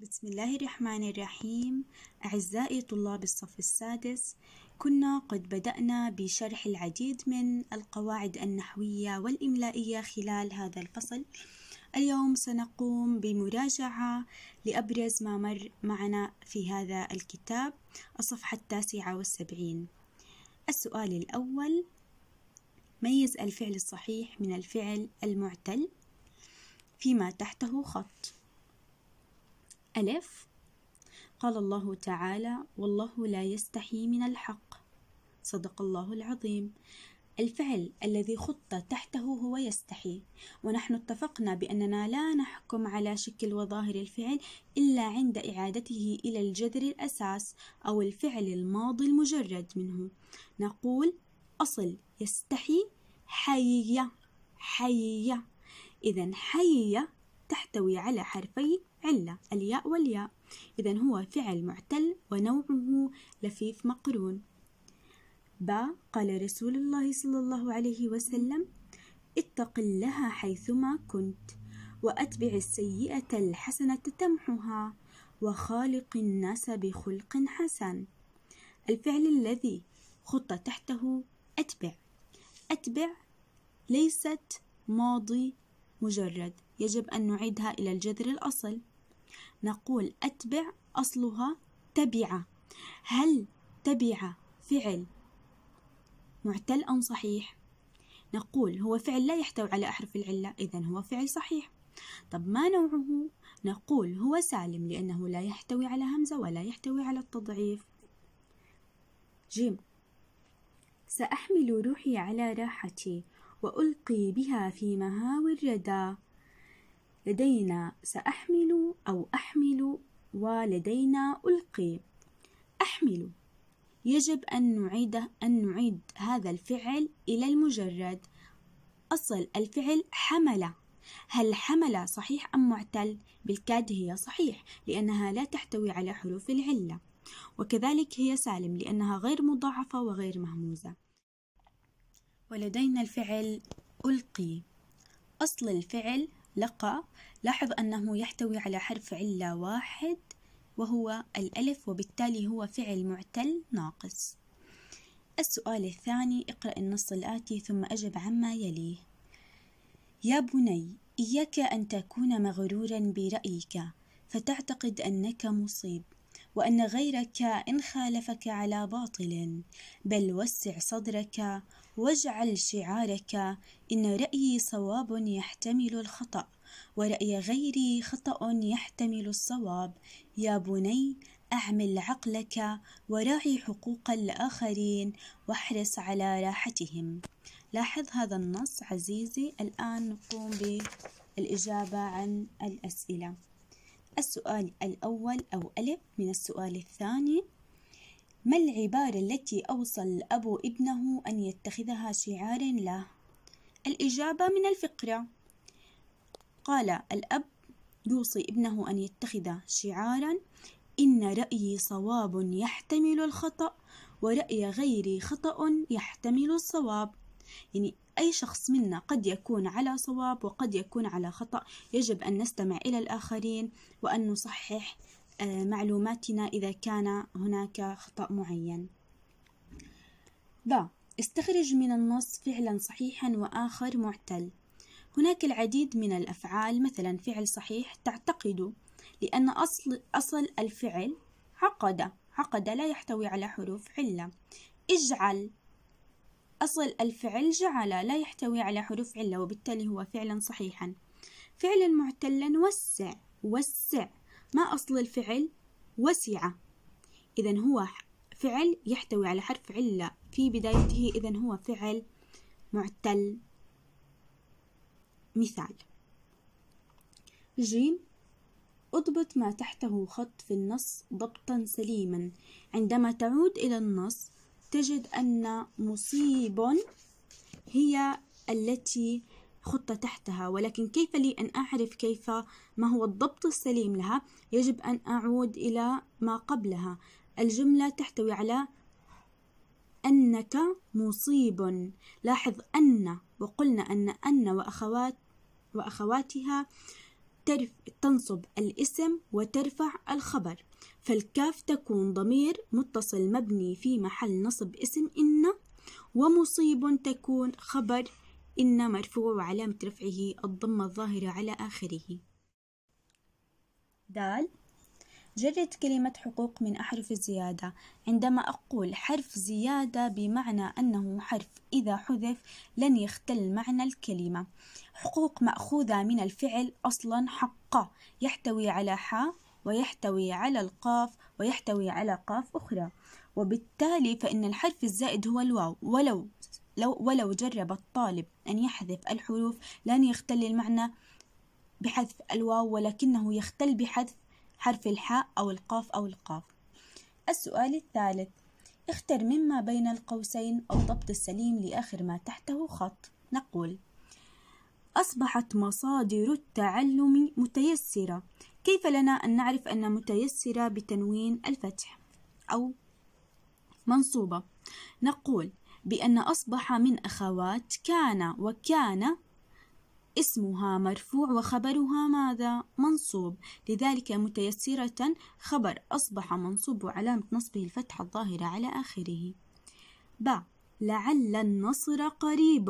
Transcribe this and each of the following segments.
بسم الله الرحمن الرحيم أعزائي طلاب الصف السادس كنا قد بدأنا بشرح العديد من القواعد النحوية والإملائية خلال هذا الفصل اليوم سنقوم بمراجعة لأبرز ما مر معنا في هذا الكتاب الصفحة التاسعة والسبعين السؤال الأول ميز الفعل الصحيح من الفعل المعتل فيما تحته خط ألف قال الله تعالى والله لا يستحي من الحق صدق الله العظيم الفعل الذي خط تحته هو يستحي ونحن اتفقنا بأننا لا نحكم على شكل وظاهر الفعل إلا عند إعادته إلى الجذر الأساس أو الفعل الماضي المجرد منه نقول أصل يستحي حي حي إذا حي تحتوي على حرفي علة الياء والياء إذا هو فعل معتل ونوعه لفيف مقرون با قال رسول الله صلى الله عليه وسلم اتق الله حيثما كنت وأتبع السيئة الحسنة تمحها وخالق الناس بخلق حسن الفعل الذي خط تحته أتبع أتبع ليست ماضي مجرد يجب أن نعيدها إلى الجذر الأصل نقول أتبع أصلها تبع هل تبع فعل معتل أم صحيح؟ نقول هو فعل لا يحتوي على أحرف العلة إذا هو فعل صحيح طب ما نوعه؟ نقول هو سالم لأنه لا يحتوي على همزة ولا يحتوي على التضعيف جيم سأحمل روحي على راحتي وألقي بها في مهاوي الردى لدينا سأحمل أو أحمل ولدينا ألقي أحمل يجب أن نعيد أن نعيد هذا الفعل إلى المجرد أصل الفعل حمل هل حمل صحيح أم معتل؟ بالكاد هي صحيح لأنها لا تحتوي على حروف العلة وكذلك هي سالم لأنها غير مضاعفة وغير مهموزة ولدينا الفعل ألقي أصل الفعل لقى لاحظ أنه يحتوي على حرف علة واحد وهو الألف وبالتالي هو فعل معتل ناقص السؤال الثاني اقرأ النص الآتي ثم أجب عما يليه يا بني إياك أن تكون مغرورا برأيك فتعتقد أنك مصيب وأن غيرك إن خالفك على باطل بل وسع صدرك واجعل شعارك إن رأيي صواب يحتمل الخطأ ورأي غيري خطأ يحتمل الصواب يا بني أعمل عقلك وراعي حقوق الآخرين واحرص على راحتهم لاحظ هذا النص عزيزي الآن نقوم بالإجابة عن الأسئلة السؤال الأول أو ألف من السؤال الثاني ما العبارة التي أوصى الأب ابنه أن يتخذها شعارا له؟ الإجابة من الفقرة قال الأب يوصي ابنه أن يتخذ شعارا إن رأيي صواب يحتمل الخطأ ورأي غيري خطأ يحتمل الصواب يعني أي شخص منا قد يكون على صواب وقد يكون على خطأ يجب أن نستمع إلى الآخرين وأن نصحح آه، معلوماتنا إذا كان هناك خطأ معين با استخرج من النص فعلا صحيحا وآخر معتل هناك العديد من الأفعال مثلا فعل صحيح تعتقد لأن أصل, أصل الفعل عقد عقد لا يحتوي على حروف علة اجعل أصل الفعل جعل لا يحتوي على حروف علة وبالتالي هو فعلا صحيحا فعلا معتلا وسع وسع ما أصل الفعل وسع إذا هو فعل يحتوي على حرف علة في بدايته إذا هو فعل معتل مثال جيم اضبط ما تحته خط في النص ضبطا سليما عندما تعود إلى النص تجد أن مصيب هي التي خطة تحتها ولكن كيف لي أن أعرف كيف ما هو الضبط السليم لها يجب أن أعود إلى ما قبلها الجملة تحتوي على أنك مصيب لاحظ أن وقلنا أن أن وأخوات وأخواتها ترف تنصب الاسم وترفع الخبر فالكاف تكون ضمير متصل مبني في محل نصب اسم إن ومصيب تكون خبر إن مرفوع وعلامة رفعه الضمة الظاهرة على آخره دال جرد كلمة حقوق من أحرف الزيادة عندما أقول حرف زيادة بمعنى أنه حرف إذا حذف لن يختل معنى الكلمة حقوق مأخوذة من الفعل أصلا حق يحتوي على ح ويحتوي على القاف ويحتوي على قاف أخرى وبالتالي فإن الحرف الزائد هو الواو ولو لو ولو جرب الطالب أن يحذف الحروف لن يختل المعنى بحذف الواو ولكنه يختل بحذف حرف الحاء أو القاف أو القاف السؤال الثالث اختر مما بين القوسين أو ضبط السليم لآخر ما تحته خط نقول أصبحت مصادر التعلم متيسرة كيف لنا أن نعرف أن متيسرة بتنوين الفتح أو منصوبة نقول بأن أصبح من أخوات كان وكان اسمها مرفوع وخبرها ماذا؟ منصوب لذلك متيسرة خبر أصبح منصوب وعلامة نصبه الفتحة الظاهرة على آخره ب لعل النصر قريب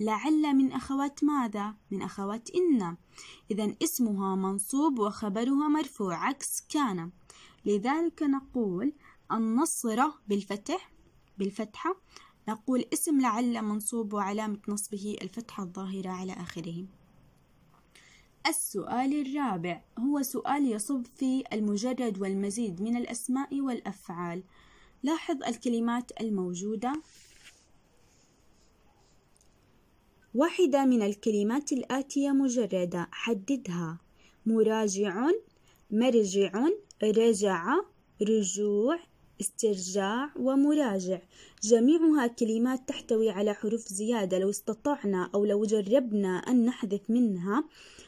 لعل من أخوات ماذا؟ من أخوات إن إذا اسمها منصوب وخبرها مرفوع عكس كان لذلك نقول النصر بالفتح بالفتحة نقول اسم لعل منصوب وعلامة نصبه الفتحة الظاهرة على آخره السؤال الرابع هو سؤال يصب في المجرد والمزيد من الأسماء والأفعال لاحظ الكلمات الموجودة واحدة من الكلمات الآتية مجردة حددها مراجع مرجع رجع رجوع استرجاع ومراجع جميعها كلمات تحتوي على حروف زيادة لو استطعنا أو لو جربنا أن نحذف منها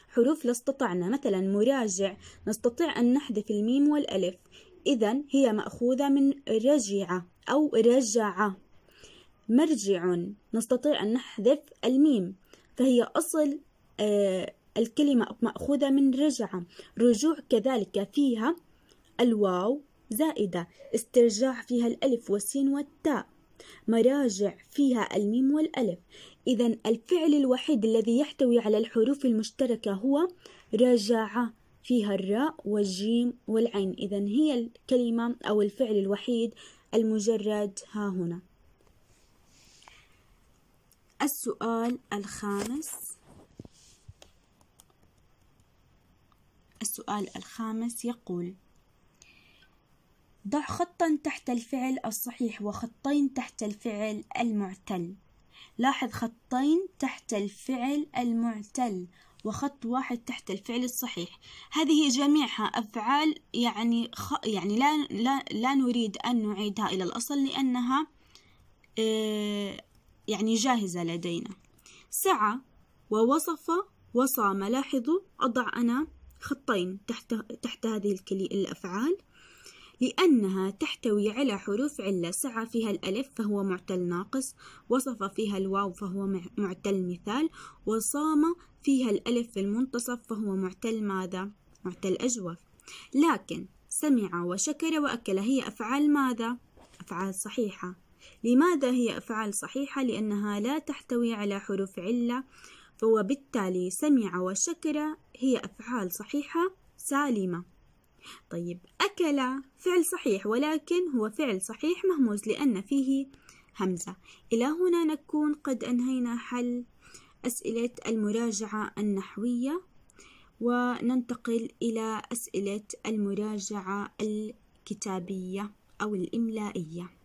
حروف لاستطعنا مثلا مراجع نستطيع أن نحذف الميم والألف إذا هي مأخوذة من رجعة أو رجعة مرجع نستطيع أن نحذف الميم فهي أصل آه، الكلمة مأخوذة من رجعة رجوع كذلك فيها الواو زائدة استرجاع فيها الألف والسين والتاء مراجع فيها الميم والألف إذا الفعل الوحيد الذي يحتوي على الحروف المشتركة هو رجع فيها الراء والجيم والعين إذا هي الكلمة أو الفعل الوحيد المجرد ها هنا السؤال الخامس السؤال الخامس يقول ضع خطا تحت الفعل الصحيح وخطين تحت الفعل المعتل لاحظ خطين تحت الفعل المعتل وخط واحد تحت الفعل الصحيح هذه جميعها أفعال يعني خ... يعني لا... لا لا نريد أن نعيدها إلى الأصل لأنها آه، يعني جاهزة لدينا سعى ووصف وصام لاحظوا أضع أنا خطين تحت تحت هذه الكلي... الأفعال لأنها تحتوي على حروف علة سعى فيها الألف فهو معتل ناقص وصف فيها الواو فهو معتل مثال وصام فيها الألف في المنتصف فهو معتل ماذا؟ معتل أجوف لكن سمع وشكر وأكل هي أفعال ماذا؟ أفعال صحيحة لماذا هي أفعال صحيحة؟ لأنها لا تحتوي على حروف علة فوبالتالي سمع وشكر هي أفعال صحيحة سالمة طيب أكل فعل صحيح ولكن هو فعل صحيح مهموز لأن فيه همزة إلى هنا نكون قد أنهينا حل أسئلة المراجعة النحوية وننتقل إلى أسئلة المراجعة الكتابية أو الإملائية